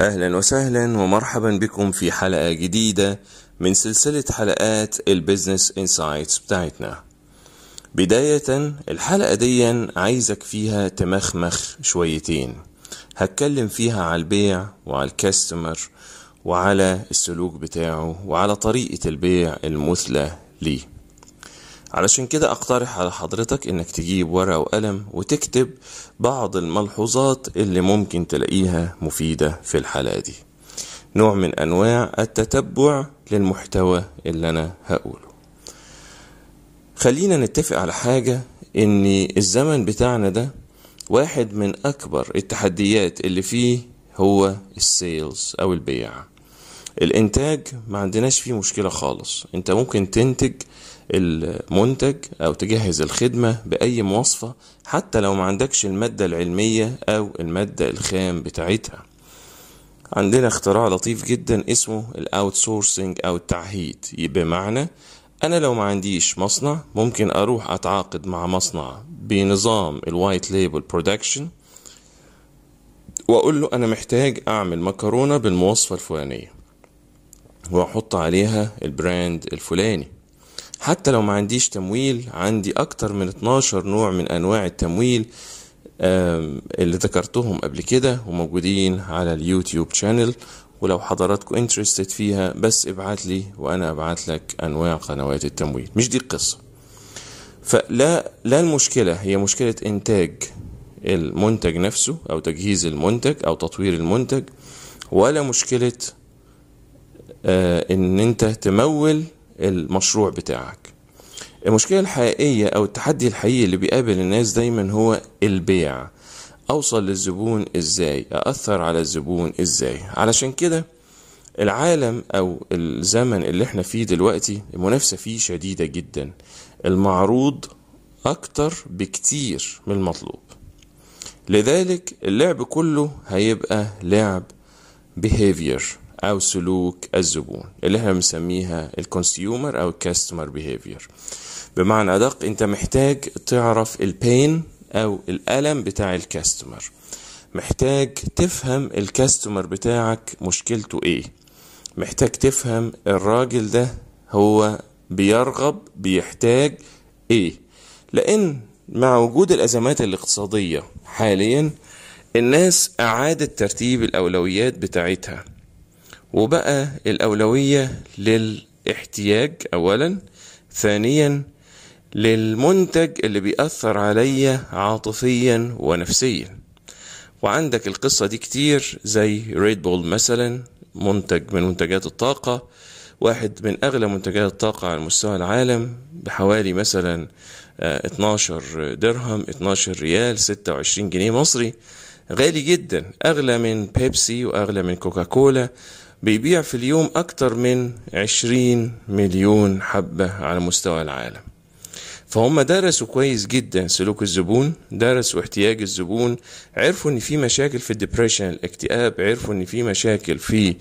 أهلا وسهلا ومرحبا بكم في حلقة جديدة من سلسلة حلقات البيزنس انسايتس بتاعتنا بداية الحلقة دي عايزك فيها تمخمخ شويتين هتكلم فيها على البيع وعلى الكاستمر وعلى السلوك بتاعه وعلى طريقة البيع المثلى ليه علشان كده أقترح على حضرتك إنك تجيب ورقة وقلم وتكتب بعض الملحوظات اللي ممكن تلاقيها مفيدة في الحلقة دي نوع من أنواع التتبع للمحتوى اللي أنا هقوله خلينا نتفق على حاجة إن الزمن بتاعنا ده واحد من أكبر التحديات اللي فيه هو السيلز أو البيع الانتاج ما عندناش فيه مشكله خالص انت ممكن تنتج المنتج او تجهز الخدمه باي مواصفه حتى لو ما عندكش الماده العلميه او الماده الخام بتاعتها عندنا اختراع لطيف جدا اسمه الاوت او التعهيد بمعنى انا لو ما عنديش مصنع ممكن اروح اتعاقد مع مصنع بنظام الوايت ليبل برودكشن واقول له انا محتاج اعمل مكرونه بالمواصفه الفلانيه واحط عليها البراند الفلاني حتى لو ما عنديش تمويل عندي اكتر من 12 نوع من انواع التمويل اللي ذكرتهم قبل كده وموجودين على اليوتيوب شانل ولو حضراتكم انترستد فيها بس ابعت لي وانا ابعت لك انواع قنوات التمويل مش دي القصه فلا لا المشكله هي مشكله انتاج المنتج نفسه او تجهيز المنتج او تطوير المنتج ولا مشكله آه، ان انت تمول المشروع بتاعك المشكله الحقيقيه او التحدي الحقيقي اللي بيقابل الناس دايما هو البيع اوصل للزبون ازاي ااثر على الزبون ازاي علشان كده العالم او الزمن اللي احنا فيه دلوقتي المنافسه فيه شديده جدا المعروض اكتر بكتير من المطلوب لذلك اللعب كله هيبقى لعب behavior أو سلوك الزبون اللي احنا بنسميها الكونسيومر أو الكاستمر بيهيفير بمعنى أدق أنت محتاج تعرف البين أو الألم بتاع الكاستمر محتاج تفهم الكاستمر بتاعك مشكلته إيه محتاج تفهم الراجل ده هو بيرغب بيحتاج إيه لأن مع وجود الأزمات الاقتصادية حاليا الناس أعادت ترتيب الأولويات بتاعتها وبقى الأولوية للاحتياج أولا ثانيا للمنتج اللي بيأثر عليا عاطفيا ونفسيا وعندك القصة دي كتير زي ريد بول مثلا منتج من منتجات الطاقة واحد من أغلى منتجات الطاقة على مستوى العالم بحوالي مثلا 12 آه، درهم 12 ريال 26 جنيه مصري غالي جدا أغلى من بيبسي وأغلى من كوكاكولا بيبيع في اليوم أكتر من 20 مليون حبة على مستوى العالم فهم درسوا كويس جدا سلوك الزبون درسوا احتياج الزبون عرفوا ان في مشاكل في الدبريشن الاكتئاب عرفوا ان في مشاكل في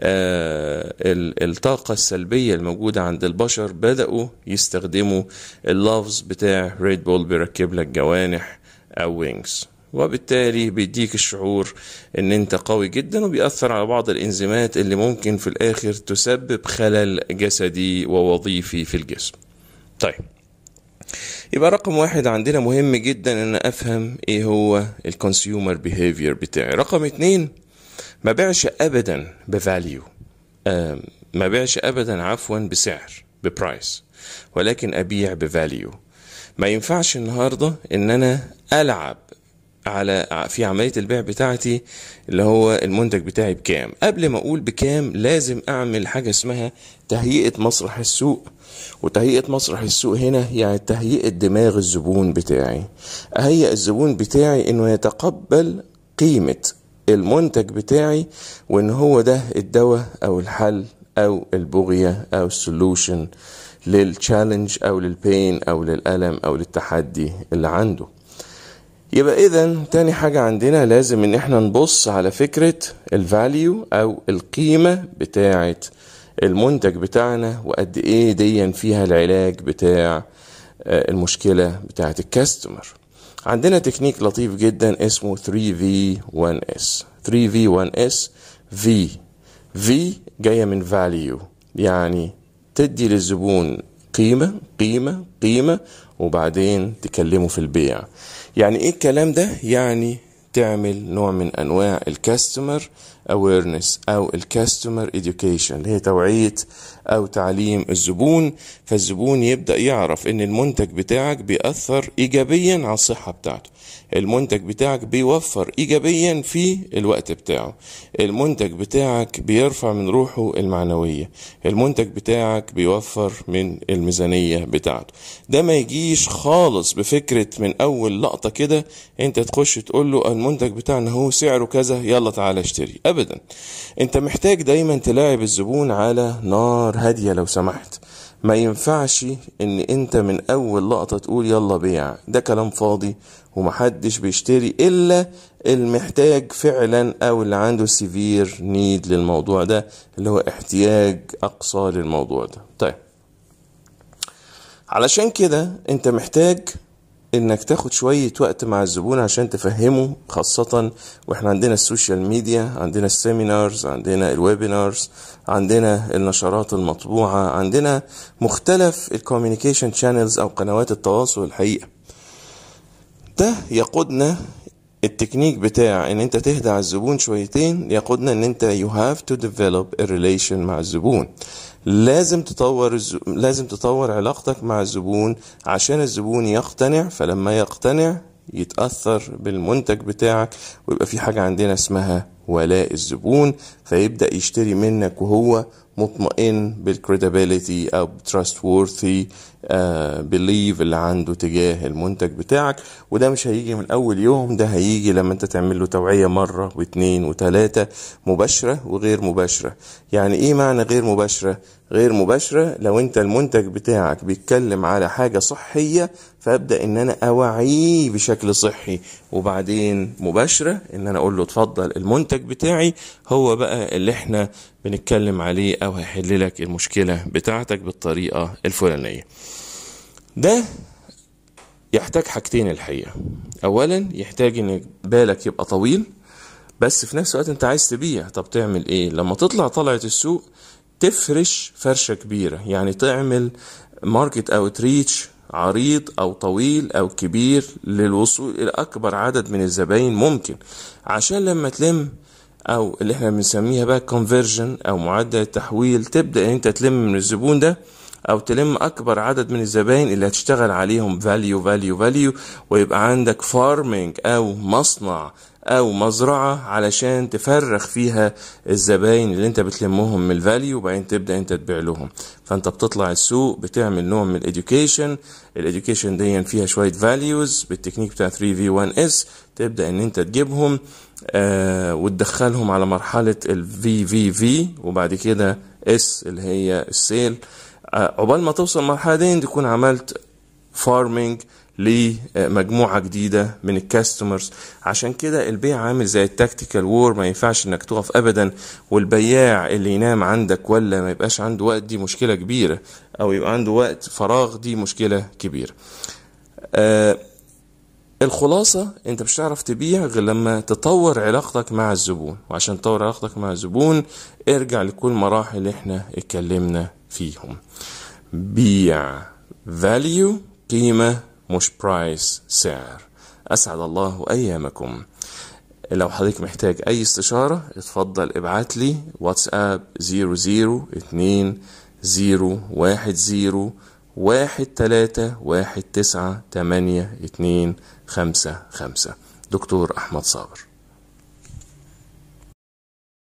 آه الطاقة السلبية الموجودة عند البشر بدأوا يستخدموا اللفظ بتاع ريد بول بيركب لك جوانح او وينجز وبالتالي بيديك الشعور ان انت قوي جدا وبيأثر على بعض الانزيمات اللي ممكن في الاخر تسبب خلل جسدي ووظيفي في الجسم طيب يبقى رقم واحد عندنا مهم جدا ان افهم ايه هو الكونسيومر بيهيفير بتاعي رقم اتنين ما بيعش ابدا بفاليو ما بيعش ابدا عفوا بسعر ببرايس ولكن ابيع بفاليو ما ينفعش النهارده ان انا العب على في عمليه البيع بتاعتي اللي هو المنتج بتاعي بكام قبل ما اقول بكام لازم اعمل حاجه اسمها تهيئه مسرح السوق وتهيئه مسرح السوق هنا يعني تهيئه دماغ الزبون بتاعي اهيئ الزبون بتاعي انه يتقبل قيمه المنتج بتاعي وان هو ده الدواء او الحل او البغيه او السولوشن للتشالنج او للبين او للالم او للتحدي اللي عنده يبقى اذا تاني حاجة عندنا لازم ان احنا نبص على فكرة الفاليو او القيمة بتاعة المنتج بتاعنا وقد ايه ديا فيها العلاج بتاع آه، المشكلة بتاعة الكاستمر عندنا تكنيك لطيف جدا اسمه 3V1S 3V1S V V جاية من فاليو يعني تدي للزبون قيمة قيمة قيمة وبعدين تكلمه في البيع يعني ايه الكلام ده يعني تعمل نوع من انواع الكاستمر اويرنس او الكاستمر اديوكيشن اللي هي توعيه او تعليم الزبون فالزبون يبدا يعرف ان المنتج بتاعك بيأثر ايجابيا على الصحه بتاعته المنتج بتاعك بيوفر ايجابيا في الوقت بتاعه المنتج بتاعك بيرفع من روحه المعنويه المنتج بتاعك بيوفر من الميزانيه بتاعته ده ما يجيش خالص بفكره من اول لقطه كده انت تخش تقول له المنتج بتاعنا هو سعره كذا يلا تعالى اشتري ابدا انت محتاج دايما تلاعب الزبون على نار هاديه لو سمحت ما ينفعش ان انت من اول لقطه تقول يلا بيع ده كلام فاضي ومحدش بيشتري الا المحتاج فعلا او اللي عنده سيفير نيد للموضوع ده اللي هو احتياج اقصى للموضوع ده طيب علشان كده انت محتاج انك تاخد شوية وقت مع الزبون عشان تفهمه خاصة واحنا عندنا السوشيال ميديا عندنا السيمينارز عندنا الويبينارز عندنا النشرات المطبوعة عندنا مختلف الكوميونيكيشن شانلز او قنوات التواصل الحقيقة ده يقودنا التكنيك بتاع ان انت تهدى على الزبون شويتين يقودنا ان انت you have to develop a relation مع الزبون لازم تطور لازم تطور علاقتك مع الزبون عشان الزبون يقتنع فلما يقتنع يتأثر بالمنتج بتاعك ويبقى في حاجة عندنا اسمها ولاء الزبون فيبدأ يشتري منك وهو مطمئن بالكريديبيليتي او تراست وورثي بليف اللي عنده تجاه المنتج بتاعك وده مش هيجي من اول يوم ده هيجي لما انت تعمل له توعيه مره واثنين وثلاثه مباشره وغير مباشره يعني ايه معنى غير مباشره غير مباشره لو انت المنتج بتاعك بيتكلم على حاجه صحيه فابدا ان انا اوعيه بشكل صحي وبعدين مباشره ان انا اقول له اتفضل المنتج بتاعي هو بقى اللي احنا بنتكلم عليه او هيحل لك المشكله بتاعتك بالطريقه الفلانيه ده يحتاج حاجتين الحقيقه اولا يحتاج ان بالك يبقى طويل بس في نفس الوقت انت عايز تبيع طب تعمل ايه لما تطلع طلعة السوق تفرش فرشه كبيره يعني تعمل ماركت اوتريتش عريض او طويل او كبير للوصول الى اكبر عدد من الزباين ممكن عشان لما تلم او اللي احنا بنسميها بقى كونفرجن او معدل التحويل تبدا ان انت تلم من الزبون ده او تلم اكبر عدد من الزباين اللي هتشتغل عليهم فاليو فاليو فاليو ويبقى عندك فارمنج او مصنع او مزرعه علشان تفرخ فيها الزباين اللي انت بتلمهم من الفاليو وبعدين تبدا انت تبيع لهم فانت بتطلع السوق بتعمل نوع من الاديوكيشن الاديوكيشن دي فيها شويه فاليوز بالتكنيك بتاع 3 في 1 اس تبدا ان انت تجيبهم آه وتدخلهم على مرحله الفي في في وبعد كده اس اللي هي السيل آه عقبال ما توصل المرحله دي تكون عملت فارمنج لمجموعه جديده من الكاستمرز عشان كده البيع عامل زي التكتيكال وور ما ينفعش انك تقف ابدا والبياع اللي ينام عندك ولا ما يبقاش عنده وقت دي مشكله كبيره او يبقى عنده وقت فراغ دي مشكله كبيره آه الخلاصة انت مش هتعرف تبيع غير لما تطور علاقتك مع الزبون وعشان تطور علاقتك مع الزبون ارجع لكل المراحل اللي احنا اتكلمنا فيهم بيع فاليو قيمة مش برايس سعر أسعد الله أيامكم لو حضرتك محتاج أي استشارة اتفضل ابعت لي واتساب 002 واحد تلاتة واحد تسعة تمانية اتنين خمسة خمسة دكتور أحمد صابر